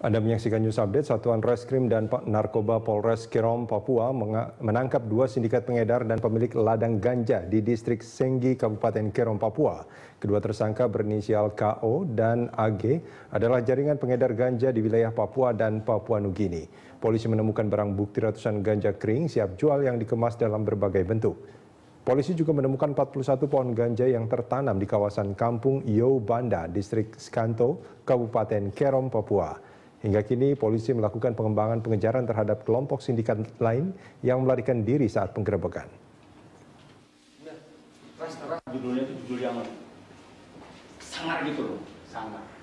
Anda menyaksikan news update, Satuan Reskrim dan Narkoba Polres Kirom, Papua menangkap dua sindikat pengedar dan pemilik ladang ganja di distrik Senggi, Kabupaten Kirom, Papua. Kedua tersangka berinisial KO dan AG adalah jaringan pengedar ganja di wilayah Papua dan Papua Nugini. Polisi menemukan barang bukti ratusan ganja kering siap jual yang dikemas dalam berbagai bentuk. Polisi juga menemukan 41 pohon ganja yang tertanam di kawasan kampung Yobanda, distrik Skanto, Kabupaten Kerom, Papua. Hingga kini polisi melakukan pengembangan pengejaran terhadap kelompok sindikat lain yang melarikan diri saat penggerebekan. Nah, gitu loh, sangat.